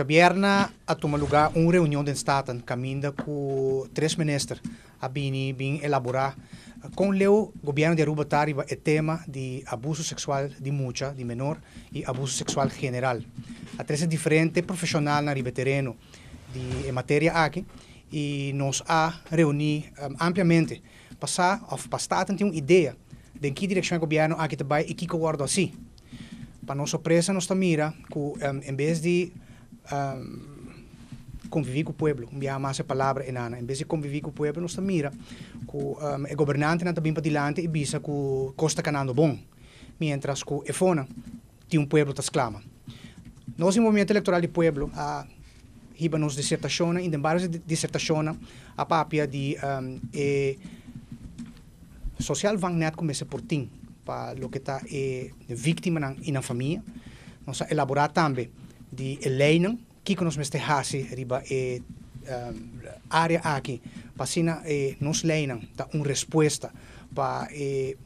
Xabierna a tomar lugar uma reunião de estado, caminho com três ministros, a bini bem elaborar com o governo de Aruba Tariba é tema de abuso sexual de mucha, de menor e abuso sexual general. A três é diferente profissional na riba terreno de matéria aqui e nos a reunir um, ampliamente passar of passar tem uma ideia de que direção o governo aqui vai e que coordo assim. Para nossa surpresa, nós mira que um, em vez de convivir com o povo, mais a palavra é nana. Em vez de convivir com o povo, nós mira que o governante não está bem para diante e visa que Costa Canando bom, mientras que é fona, tem um povo que exclama. Nós, em movimento eleitoral de povo, a riba nos dissertaciona, ainda várias dissertaciona, a papia de um, e, social van net começa por tim, para o que está é, vítima na, na família. Nós elaborar também de leinen que nós meste hasi riba e um, ehm, área aqui passina e nos leinem da uma resposta para e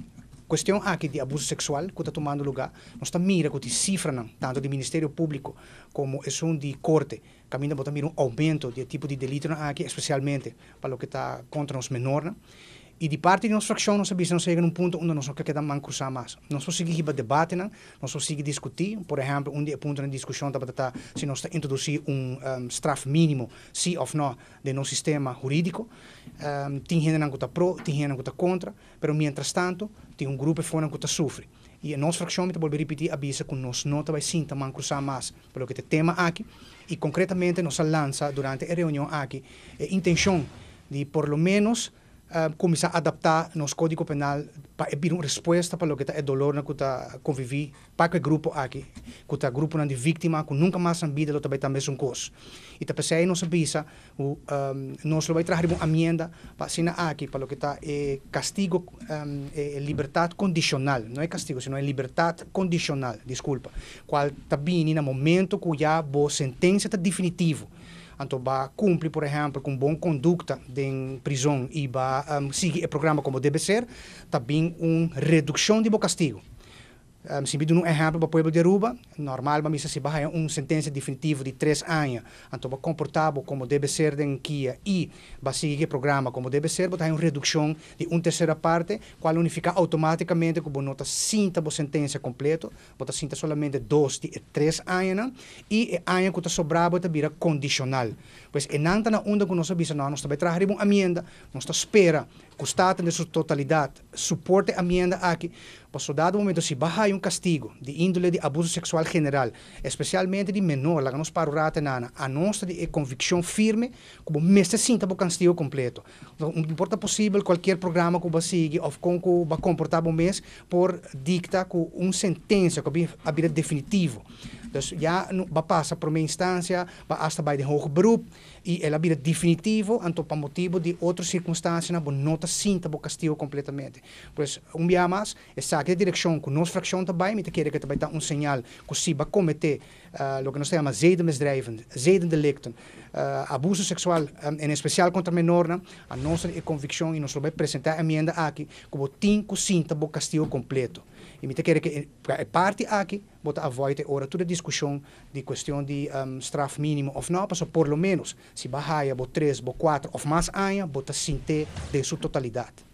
questão aqui de abuso sexual que está tomando lugar nós está mira que cifra não tanto do Ministério Público como é um de corte caminha botar mira um aumento de tipo de delito aqui especialmente para o que está contra os menores e de parte de nossa facção, nós sabemos que chega num ponto onde nós não queremos cruzar mais. Nós só seguimos debate, não? nós só seguimos discutir. Por exemplo, um dia, ponto na discussão da batata, se nós introduzir um, um straf mínimo, sim ou não, de nosso sistema jurídico. Um, tem gente que está pro, tem gente que está contra, mas, mientras tanto, tem um grupo fora que está sofre. E a nossa facção, eu vou repetir, avisa que nós não vai sim tá cruzar mais pelo que te tema aqui. E concretamente, nós lança durante a reunião aqui a é intenção de, por lo menos, eh, começar a adaptar nosso código penal para ter uma resposta para o que está é dolor que está convivi para que grupo aqui que está grupo não de vítima que nunca mais na vida lo também está mesmo coisa e tá aí não sabia um, nós vamos trazer uma amenda para assinar aqui para o que está é castigo um, é, é liberdade condicional não é castigo senão é liberdade condicional desculpa qual está bem no momento cuja a sentença está definitivo então ba cumpre por exemplo com bom conduta em prisão e ba um, o programa como deve ser também uma redução de bom castigo um, simbido um exemplo para o povo de Aruba, normal, mas se barra é uma sentença definitiva de três anos, então para comportável como deve ser de e vai seguir o programa como deve ser, para uma redução de uma terceira parte, qual unifica automaticamente com nota cinta a sentença completa, para cinta somente dois de três anos, e anos que está sobrado está vira condicional. Pois é nanta na onda que nós avisa, nós também trazemos uma amenda, nós espera, custata na sua totalidade, suporte a amenda aqui, para o dado momento se barra um castigo de índole de abuso sexual general, especialmente de menor, lá nos parurata nana, a nossa de, eh, convicção firme como mestre sinta o castigo completo. Então, não importa possível qualquer programa que você siga ou com que vai comportar um mês por dicta com uma sentença que é a vida definitiva. Então já va passa por uma instância, va hasta bij de hoge grupo E a vida definitivo, anto pa motivo de outras circunstâncias, na nota sinta bo castigo completamente. Pois, um dia mais, é saque de direção com nós fração também, mas quer que também tá um sinal que ah, se va cometer, o que nós chamamos de chama zedenmisdrijven, zedendelicten, delito, ah, abuso sexual, ah, em especial contra menores, a nossa convicção e nós vamos apresentar a emenda aqui, como cinco, sinta bo castigo completo. E me quer que parte aqui, bota a voite ora toda a discussão de questão de um, straf mínimo ou não, mas por lo menos, se barraia, bota três, bota quatro, ou mais anha, bota cinco, de sua totalidade.